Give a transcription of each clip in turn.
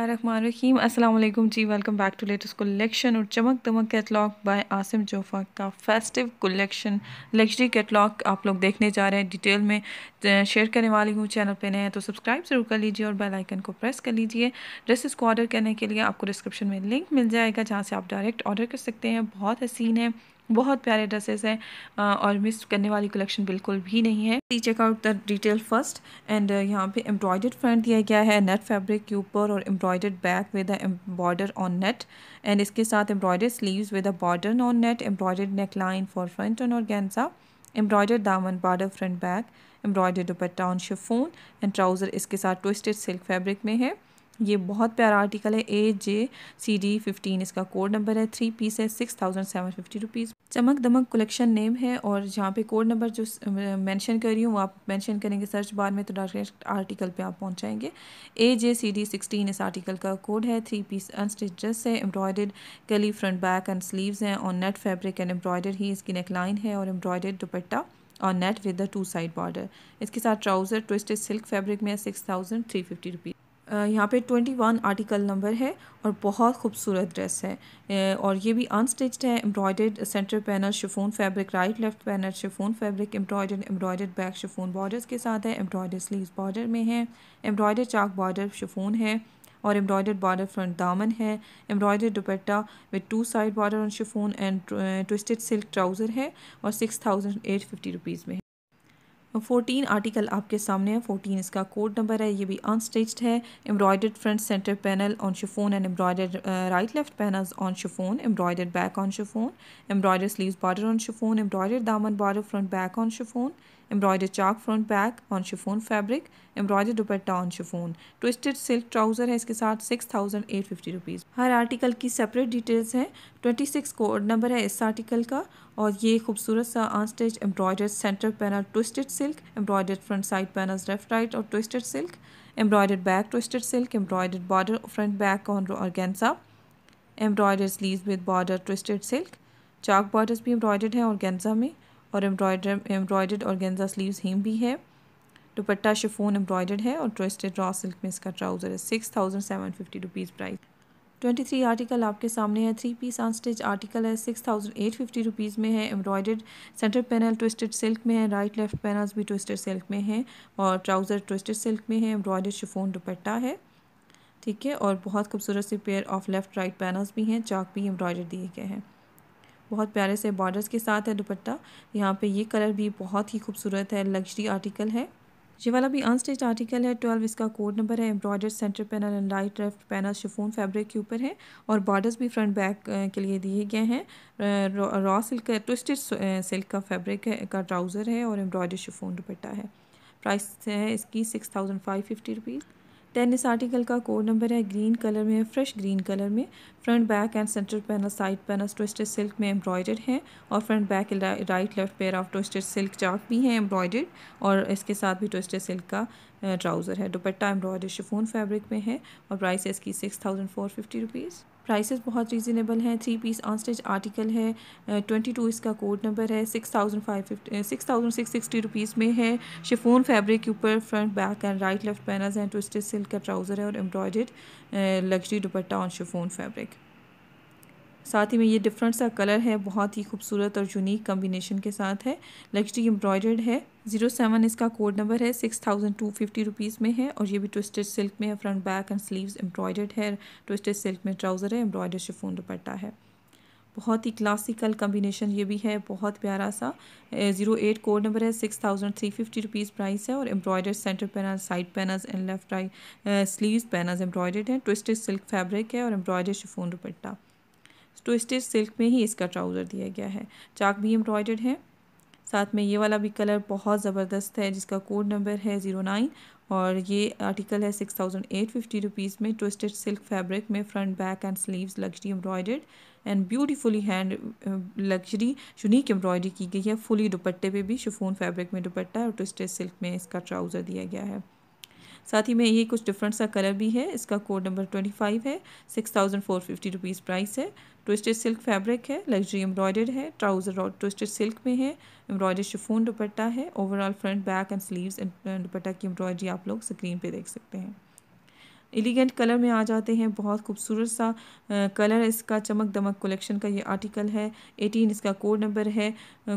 रहीम असल जी welcome back to latest collection और चमक दमक कैटलॉग बाय आसिम जोफा का फेस्टिव कलेक्शन लग्जरी कैटलॉग आप लोग देखने जा रहे हैं डिटेल में शेयर करने वाली हूँ चैनल पे नए हैं तो सब्सक्राइब ज़रूर कर लीजिए और बेल आइकन को प्रेस कर लीजिए ड्रेसेस को ऑर्डर करने के लिए आपको डिस्क्रिप्शन में लिंक मिल जाएगा जहाँ से आप डायरेक्ट ऑर्डर कर सकते हैं बहुत हसीन है बहुत प्यारे ड्रेसेस हैं और मिस करने वाली कलेक्शन बिल्कुल भी नहीं है see check out the detail first and यहाँ पे एम्ब्रॉयडर्ड फ्रंट दिया गया है नेट फैब्रिक के ऊपर और embroidered back with border on net and इसके साथ embroidered sleeves with a border on net embroidered neckline for front on organza embroidered दामन border front back embroidered dupatta on chiffon and trouser इसके साथ twisted silk fabric में है ये बहुत प्यारा आर्टिकल है A J C D fifteen इसका कोड नंबर है थ्री पीस है six thousand seven fifty rupees Chamak Damak collection name है और जहाँ पे कोड नंबर जो मेंशन कर रही हूँ वो आप मेंशन करेंगे सर्च बार में तो डायरेक्ट आर्टिकल पे आप पहुँच जाएंगे A J C D sixteen इस आर्टिकल का कोड है थ्री पीस अनस्टिच ड्रेस है एम्ब्रॉयड गली फ्रंट बैक एंड स्लीव्स हैं और नेट फैब्रिक एंड एम्ब्रॉयडर ही इसकी नेकलाइन है और एम्ब्रॉयड दुपट्टा और net with the two side border इसके साथ ट्राउज़र ट्विस्टेड सिल्क फैब्रिक में six thousand three fifty rupees यहाँ पे ट्वेंटी वन आर्टिकल नंबर है और बहुत खूबसूरत ड्रेस है और ये भी अनस्टिच्ड है embroidered centre panel chiffon fabric right left panel chiffon fabric embroidered embroidered back chiffon borders के साथ है एम्ब्रॉयडर स्लीव्स बॉर्डर में है एम्ब्रॉयडर चाक बॉर्डर शिफोन है और एम्ब्रॉयडर्ड बॉर्डर फ्रंट दामन है embroidered dupatta with two side border on chiffon and twisted silk trouser है और six thousand eight fifty rupees में फोर्टीन आर्टिकल आपके सामने है फोर्टीन इसका कोड नंबर है ये भी अनस्टिच्ड है embroidered front centre panel on chiffon and embroidered right left panels on chiffon embroidered back on chiffon embroidered sleeves border on chiffon embroidered दामन border front back on chiffon embroidered चाक front back on chiffon fabric embroidered dupatta on chiffon twisted silk trouser है इसके साथ six thousand eight fifty rupees हर article की separate details है twenty six code number है इस आर्टिकल का और ये खूबसूरत सा unstitch embroidered centre panel twisted silk embroidered front side panel left right और twisted silk embroidered back twisted silk embroidered border front back on organza embroidered sleeve with border twisted silk चाक border भी embroidered और organza में और embroider embroidered organza sleeves hem भी है दुपट्टा chiffon embroidered है और ट्विस्टेड रॉ सिल्क में इसका ट्राउज़र है six thousand seven fifty rupees price twenty three article आपके सामने है three piece unstitch article है six thousand eight fifty rupees में है embroidered centre panel twisted silk में है राइट लेफ्ट पैनल्स भी ट्विस्टेड सिल्क में है और ट्राउज़र ट्विस्टेड सिल्क में है एम्ब्रॉयडर्ड शिफोन दुपट्टा है ठीक है और बहुत खूबसूरत से pair of left right panels भी हैं चाक भी एम्ब्रॉयडर दिए गए हैं बहुत प्यारे से बॉर्डर्स के साथ है दुपट्टा यहाँ पे ये कलर भी बहुत ही खूबसूरत है लग्जरी आर्टिकल है ये वाला भी अनस्टिच आर्टिकल है ट्वेल्व इसका कोड नंबर है embroidered centre panel and right left panel chiffon fabric के ऊपर है और बॉर्डर्स भी फ्रंट बैक के लिए दिए गए हैं रॉ सिल्क ट्विस्टेड सिल्क का फैब्रिक है का ट्राउज़र है और एम्ब्रॉयडर्ड शिफोन दुपट्टा है प्राइस है इसकी six thousand five fifty rupees then इस आर्टिकल का कोड नंबर है ग्रीन कलर में फ्रेश ग्रीन कलर में front back and centre panel side panel twisted silk में एम्ब्रॉयडर्ड है और front back right left pair of twisted silk चाक भी है एम्ब्रॉयडर्ड और इसके साथ भी ट्विस्टेड सिल्क का ट्राउज़र है दुपट्टा एम्ब्रॉयडर शिफोन फैब्रिक में है और प्राइस है इसकी six thousand four fifty rupees prices बहुत रीजनेबल हैं three piece unstitch article है ट्वेंटी टू इसका कोड नंबर है six thousand five fifty six thousand six sixty rupees में है शिफोन फैब्रिक के ऊपर front back and right left panels हैं ट्विस्टेड सिल्क का ट्राउज़र है और embroidered luxury dupatta on chiffon fabric साथ ही में ये डिफरेंट सा कलर है बहुत ही खूबसूरत और यूनिक कम्बिनेशन के साथ है लग्जरी एम्ब्रॉयड है जीरो सेवन इसका कोड नंबर है six thousand two fifty rupees में है और ये भी ट्विस्टेड सिल्क में है front back and sleeves embroidered है ट्विस्टेड सिल्क में ट्राउज़र है एम्ब्रॉयडर शिफोन दुपट्टा है बहुत ही क्लासिकल कम्बिनेशन ये भी है बहुत प्यारा सा जीरो एट कोड नंबर है six thousand three fifty rupees price है और embroidered centre panel side panel and left right sleeves panel embroidered हैं ट्विस्टेड सिल्क फैब्रिक है और embroidered chiffon dupatta twisted silk में ही इसका ट्राउज़र दिया गया है चाक भी एम्ब्रॉयडर्ड है साथ में ये वाला भी कलर बहुत ज़बरदस्त है जिसका कोड नंबर है ज़ीरो नाइन और ये आर्टिकल है six thousand eight fifty rupees में ट्विस्टेड सिल्क फैब्रिक में front back and sleeves luxury embroidered and beautifully hand luxury unique embroidery की गई है फुली दुपट्टे पे भी शिफोन फैब्रिक में दुपट्टा और ट्विस्टेड सिल्क में इसका ट्राउज़र दिया गया है साथ ही में ये कुछ डिफरेंट सा कलर भी है इसका कोड नंबर ट्वेंटी फाइव है six thousand four fifty rupees price है ट्विस्टेड सिल्क फैब्रिक है लग्जरी एम्ब्रॉयडर है ट्राउज़र ट्विस्टेड सिल्क में है एम्ब्रॉयडर शिफोन दुपट्टा है overall front back and sleeves and dupatta की एम्ब्रॉयडरी आप लोग स्क्रीन पे देख सकते हैं एलिगेंट कलर में आ जाते हैं बहुत खूबसूरत सा कलर इसका चमक दमक कलेक्शन का ये आर्टिकल है एटीन इसका कोड नंबर है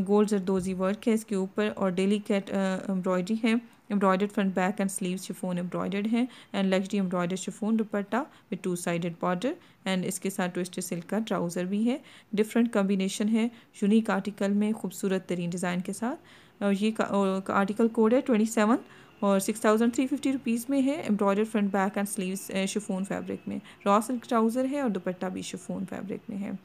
गोल्ड जरदोजी वर्क है इसके ऊपर और डेली कैट एम्ब्रॉयडरी है embroidered front back and sleeve chiffon embroidered है and luxury embroider chiffon dupatta with two sided border and इसके साथ ट्विस्ट सिल्क का ट्राउज़र भी है डिफरेंट कम्बिनेशन है यूनिक आर्टिकल में खूबसूरत तरीन डिज़ाइन के साथ और ये का, और, का आर्टिकल कोड है ट्वेंटी सेवन और six thousand three fifty rupees में है embroider front back and sleeves chiffon fabric में रॉ सिल्क ट्राउज़र है और दुपट्टा भी शिफोन फैब्रिक में है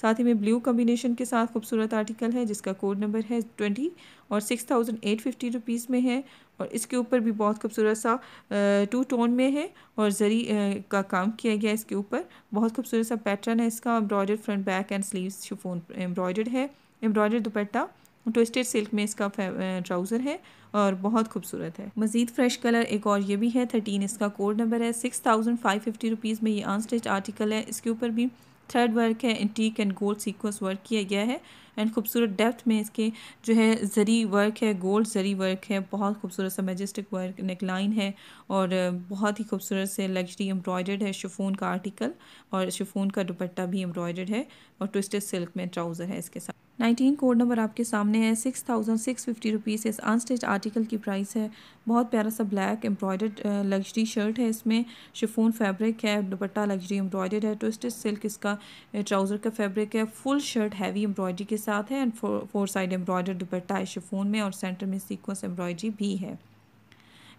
साथ ही में ब्लू कम्बिनेशन के साथ खूबसूरत आर्टिकल है जिसका कोड नंबर है ट्वेंटी और six thousand eight fifty rupees में है और इसके ऊपर भी बहुत खूबसूरत सा टू eh, टोन में है और जरी eh, का काम किया गया इसके ऊपर बहुत खूबसूरत सा पैटर्न है इसका embroider front back and sleeves chiffon embroider है एम्ब्रॉयडर दुपट्टा ट्विस्टेड सिल्क में इसका ट्राउज़र है और बहुत खूबसूरत है मजीद फ्रेश कलर एक और ये भी है थर्टीन इसका कोड नंबर है six thousand five fifty rupees में ये अनस्टिच आर्टिकल है इसके ऊपर भी थर्ड वर्क है antique and gold sequence work किया गया है एंड खूबसूरत डेप्थ में इसके जो है जरी वर्क है गोल्ड जरी वर्क है बहुत खूबसूरत सा मेजेस्टिक वर्क नेक लाइन है और बहुत ही खूबसूरत से लग्जरी एम्ब्रॉयडर्ड है शिफोन का आर्टिकल और शिफोन का दुपट्टा भी एम्ब्रॉयडर्ड है और ट्विस्टेड सिल्क में ट्राउज़र है इसके साथ नाइनटीन कोड नंबर आपके सामने है six thousand six fifty rupees इस अनस्टिच आर्टिकल की प्राइस है बहुत प्यारा सा ब्लैक एम्ब्रॉयडर्ड लग्जरी शर्ट है इसमें शिफोन फैब्रिक है दुपट्टा लग्जरी एम्ब्रॉयडर्ड है ट्विस्टेड सिल्क इसका ट्राउज़र का फैब्रिक है फुल शर्ट हैवी एम्ब्रॉयडरी के साथ है and four side embroidered dupatta है शिफोन में और सेंटर में सीक्वेंस एम्ब्रॉयडरी भी है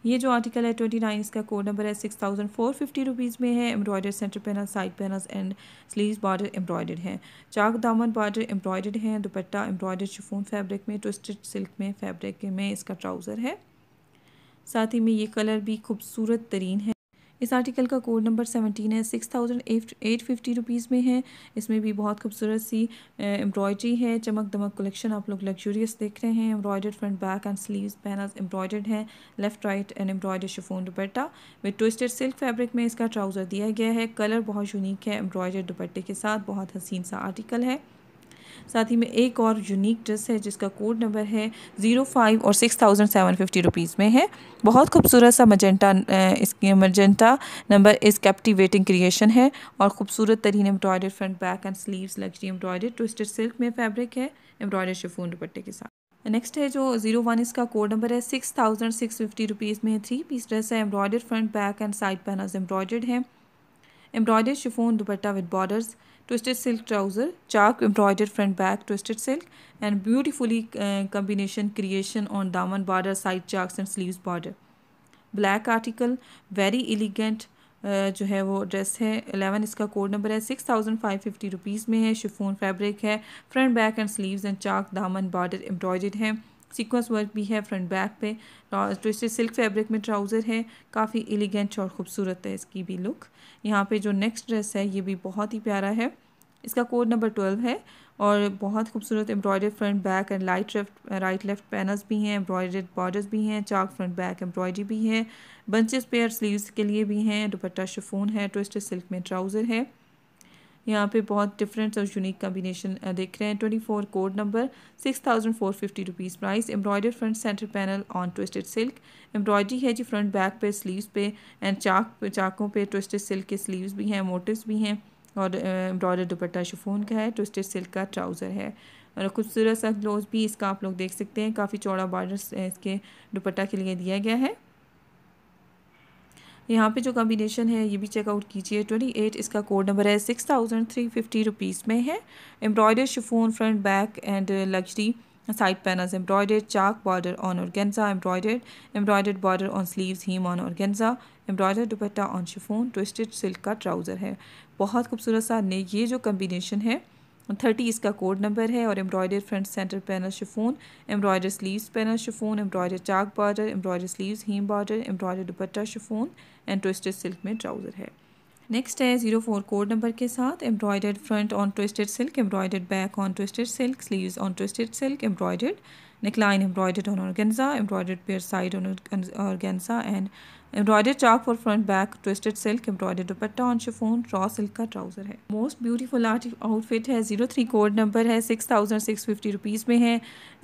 ये जो आर्टिकल है ट्वेंटी नाइन इसका कोड नंबर है six thousand four fifty rupees में है embroider centre panel side panel and sleeve border embroider हैं चाक दामन बॉर्डर एम्ब्रॉयडर हैं दुपट्टा एम्ब्रॉयडर शिफोन फैब्रिक में ट्विस्टेड सिल्क में फैब्रिक में इसका ट्राउज़र है साथ ही में ये कलर भी खूबसूरत तरीन है इस आर्टिकल का कोड नंबर सेवनटीन है six thousand eight eight fifty rupees में है इसमें भी बहुत खूबसूरत सी एम्ब्रॉयडरी है चमक दमक कलेक्शन आप लोग लग्जूरियस देख रहे हैं embroidered front back and sleeves panel embroidered हैं left right and embroider chiffon dupatta with twisted silk fabric में इसका ट्राउज़र दिया गया है कलर बहुत यूनिक है एम्ब्रॉयडर्ड दुपट्टे के साथ बहुत हसीन सा आर्टिकल है साथ ही में एक और यूनिक ड्रेस है जिसका कोड नंबर है ज़ीरो फाइव और six thousand seven fifty rupees में है बहुत खूबसूरत सा मजेंटा इसकी मजेंटा नंबर इस कैप्टिवेटिंग क्रिएशन है और खूबसूरत तरीन embroider front back and sleeves luxury embroider twisted silk में फैब्रिक है एम्ब्रॉयडर शिफोन दुपट्टे के साथ नेक्स्ट है जो जीरो वन इसका कोड नंबर है six thousand six fifty rupees में थ्री पीस ड्रेस है embroider front back and side panel embroidered है embroider chiffon dupatta with borders twisted silk trouser चाक embroidered front back twisted silk and beautifully combination creation on दामन border side चाक्स and sleeve border black article very elegant जो है वो dress है eleven इसका code number है six thousand five fifty rupees में है शिफोन फैब्रिक है front back and sleeve and चाक दामन बॉर्डर एम्ब्रॉयडर्ड है सीक्वेंस वर्क भी है फ्रंट बैक पे ट्विस्टेड तो सिल्क फैब्रिक में ट्राउज़र है काफ़ी एलिगेंट और ख़ूबसूरत है इसकी भी लुक यहाँ पे जो नेक्स्ट ड्रेस है ये भी बहुत ही प्यारा है इसका कोड नंबर ट्वेल्व है और बहुत खूबसूरत embroider front back and light left right left panels भी हैं एम्ब्रॉयडर बॉर्डर्स भी हैं चाक फ्रंट बैक एम्ब्रॉयडरी भी है बंचेस पेयर स्लीव्स के लिए भी हैं दुपट्टा शिफोन है ट्विस्टेड सिल्क में ट्राउज़र है यहाँ पे बहुत डिफरेंट और यूनिक कम्बिनेशन देख रहे हैं twenty four code number six thousand four fifty rupees price embroider front centre panel on twisted silk embroidery है जी फ्रंट बैक पे स्लीव्स पे एंड चाक चाकों पे ट्विस्टेड सिल्क के स्लीव्स भी हैं मोटिव्स भी हैं और एम्ब्रॉयडर दुपट्टा शिफोन का है ट्विस्टेड सिल्क का ट्राउज़र है और खूबसूरत सा ग्लोज भी इसका आप लोग देख सकते हैं काफ़ी चौड़ा बॉर्डर इसके दुपट्टा के लिए दिया गया है यहाँ पे जो कॉम्बिनेशन है ये भी चेकआउट कीजिए ट्वेंटी एट इसका कोड नंबर है six thousand three fifty rupees में है embroider chiffon front back and luxury side panels embroidered चाक border on organza embroidered embroidered border on sleeves hem on organza embroider dupatta on chiffon twisted silk का trouser है बहुत खूबसूरत सा ने ये जो कम्बिनेशन है थर्टी इसका कोड नंबर है और embroider front centre panel chiffon embroider sleeves panel chiffon embroider चाक border embroider sleeves hem border embroider dupatta chiffon and twisted silk में ट्राउज़र है नेक्स्ट है जीरो फोर कोड नंबर के साथ embroider front on twisted silk embroider back on twisted silk sleeve on twisted silk embroider Neckline embroidered on organza, embroidered pair side on organza and embroider चाक for front back twisted silk embroider dupatta on chiffon raw silk का trouser है most beautiful outfit है zero three code number है six thousand six fifty rupees में है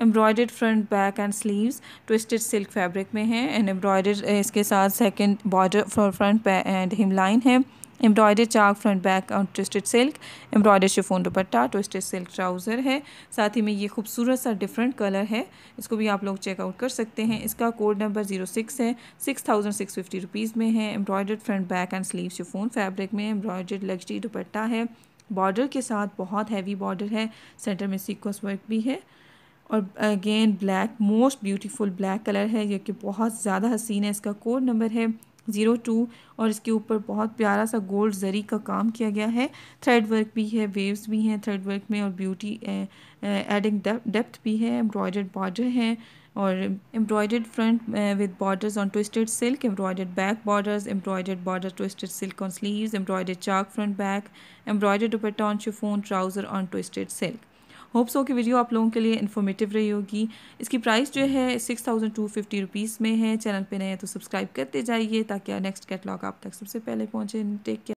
embroidered front back and sleeve twisted silk fabric में है and embroider इसके साथ second border for front and hemline है एम्ब्रॉयडर चाक फ्रंट बैक और twisted silk embroider chiffon dupatta twisted silk trouser है साथ ही में ये खूबसूरत सा डिफरेंट कलर है इसको भी आप लोग चेकआउट कर सकते हैं इसका कोड नंबर जीरो सिक्स है six thousand six fifty rupees में है embroider front back and sleeve chiffon fabric में एम्ब्रॉयडर लग्जरी दुपट्टा है बॉर्डर के साथ बहुत हैवी बॉर्डर है सेंटर में सीक्वेंस वर्क भी है और again black most beautiful black colour है जो कि बहुत ज़्यादा हसीन है इसका कोड नंबर है ज़ीरो टू और इसके ऊपर बहुत प्यारा सा गोल्ड जरी का काम किया गया है थ्रेड वर्क भी है वेव्स भी हैं थ्रेड वर्क में और ब्यूटी एडिंग डेप्थ भी है एम्ब्रॉयडर्ड बॉर्डर है और embroidered front with borders on twisted silk embroidered back borders embroidered border twisted silk on sleeves embroidered चाक फ्रंट बैक एम्ब्रॉयडर्ड ऊपर tone chiffon trouser on twisted silk hope so कि video आप लोगों के लिए informative रही होगी इसकी प्राइस जो है six thousand two fifty rupees में है चैनल पर नए हैं तो सब्सक्राइब करते जाइए ताकि नेक्स्ट कैटलॉग आप तक सबसे पहले पहुँचे टेक केयर